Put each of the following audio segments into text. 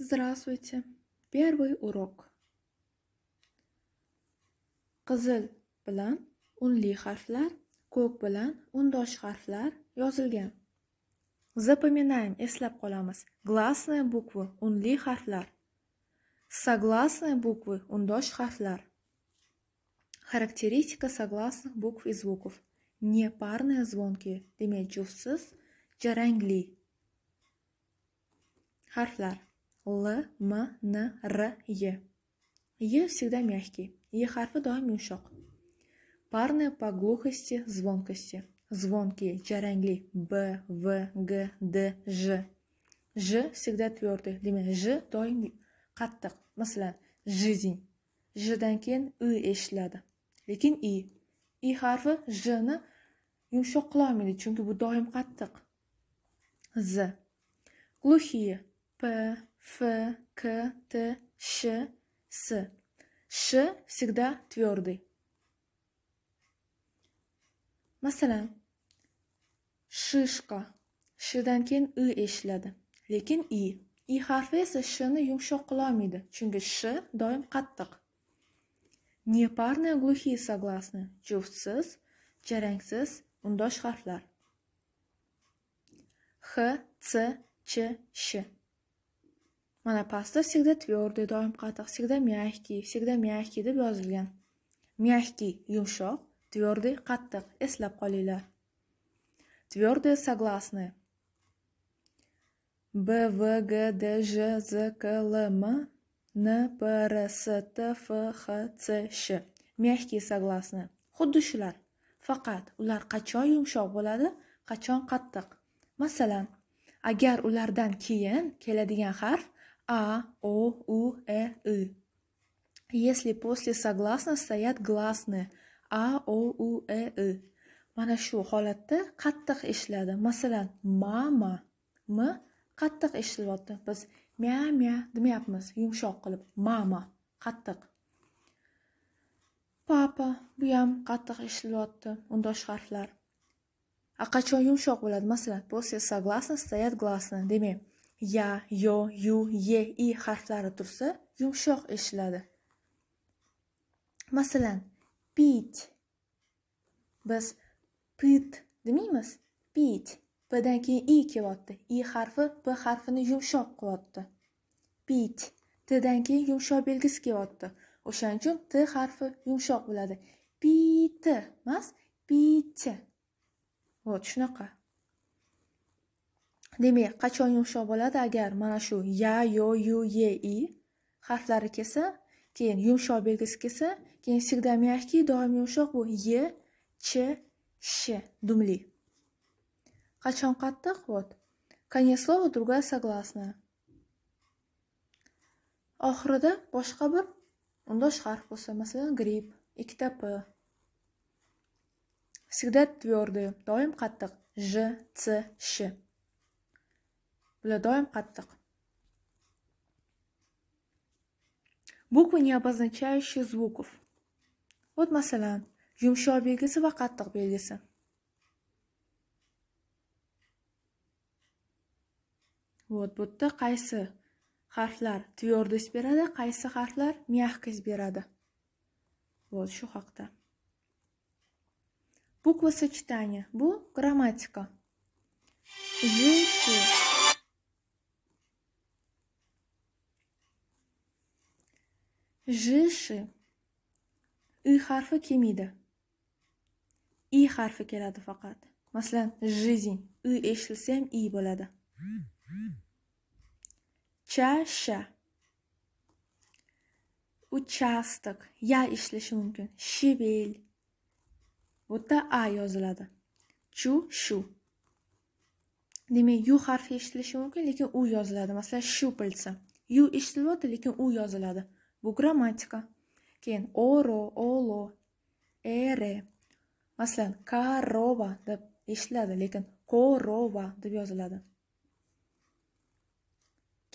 Здравствуйте. Первый урок. Qizil bilan unli harflar, ko'k bilan undosh harflar yozilgan. Запоминаем, eslab qolamiz. Гласные буквы унли harflar. Согласные буквы ундош harflar. Характеристика согласных букв и звуков. Непарные звонкие, demak, juftsiz, jarangli Л-М-Н-Р-Е. Е всегда мягкий. Е харфы доим yumshoq. Парные по глухости, звонкости. Звонкие, жарангли. Б, В, Г, Д, Ж. Ж всегда твердый. Демек, Ж доим qattiq. Masalan, жизнь. Ждан keyin и eshitiladi. Лекин и. И harfi Ж ni yumshoq qila olmaydi, chunki bu doim qattiq. Z. Глухие. П, Ф, К, Т, sh, С. Ш всегда твердый. Масалан, шишка. Шидан кен и эшляды. Лекин и. И харфе са шыны юмшок кламиды. Чунгі шы дойм каттық. Непарны глухи согласны. Чувцыз, чаранксыз, ундош харфлар. Х, ц, ч, ш. Ш. Mana pastda всегда твёрдый, doim qattiq, всегда мягкий, всегда мягкий deb yozilgan. Мягкий yumshoq, твёрдый qattiq, eslab qolinglar. Твёрдые согласны. Б, В, Г, Д, Ж, З, К, Л, М, Н, П, Р, С, Т, Ф, Х, Ц, Ш. Мягкие согласны. Худушлар. шулар. Фақат улар қачон юмшоқ бўлади, қачон қаттиқ. Масалан, агар улардан кейин келадиган ҳарф А, О, У, Э, И. Если после согласно стоят гласные А, О, У, Э, И. Мана шу холатты каттық ишляды. Масалан, мама, мы каттық ишляды. Біз мя, мя, дымя апмыз, юмшоқ қылып. Мама, каттық. Папа, буям, каттық ишляды. Ундош харфлар. А качо юмшоқ болады? Масалан, после согласно стоят гласны. Демей, ya, yo, yu, ye, i harflari tursa, yumshoq eshitiladi. Masalan, pit. Biz pit demaymiz. Pit. dan keyin i kelyapti. I harfi b harfini yumshoq qilyapti. Pit. T'dan keyin yumshoq belgisi kelyapti. O'shaning uchun t harfi yumshoq bo'ladi. Pit emas, pit. Вот shunaqa. demak qachon yumshoq bo'ladi agar mana shu ya yo yu ye i harflari kelsa keyin yumshoq belgisi kelsa keyin всегда мягкий doim yumshoq bu ye ch sh dumli qachon qattiq вот конец слова другая согласная oxirida boshqa bir undosh harf bo'lsa masalan grip ikkita p всегда твердый doim qattiq j c sh Bular doim qattiq. Буквы не обозначающие звуков. Вот masalan, yumshoq belgisi va qattiq belgisi. Вот bu yerda qaysi harflar твердость beradi, qaysi harflar мягкость beradi. Вот shu haqda. Буква сочетания. Bu grammatika. Жи, жиши и harfi kelmaydi i harfi keladi faqat masalan жизнь y eshitilsa ham i bo'ladi чаша участок я eshitilishi mumkin shebel bu yerda a yoziladi chu shu demak yu harfi eshitilishi mumkin lekin u yoziladi masalan shu bilsa yu eshitilyapti lekin u yoziladi bu grammatika keyin oro olo ere masalan korova deb eshitiladi lekin korova deb yoziladi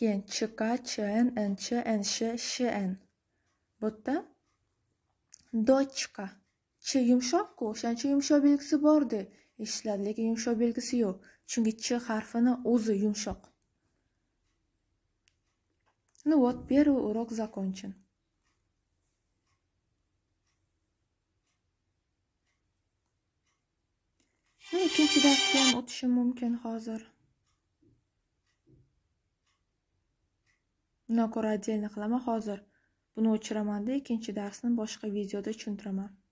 keyin chk chn nch nsh shn bu yerda dochka ch yumshoqku o'shancha yumshoq belgisi bordi. eshitiladi lekin yumshoq belgisi yo'q chunki ch harfini o'zi yumshoq Ну вот, первый урок закончен. Ну, ikkinchi darsga ham o'tishim mumkin hozir. Buna ko'ra отдельно qilaman hozir. Buni o'chiramanda ikkinchi darsni boshqa videoda tushuntiraman.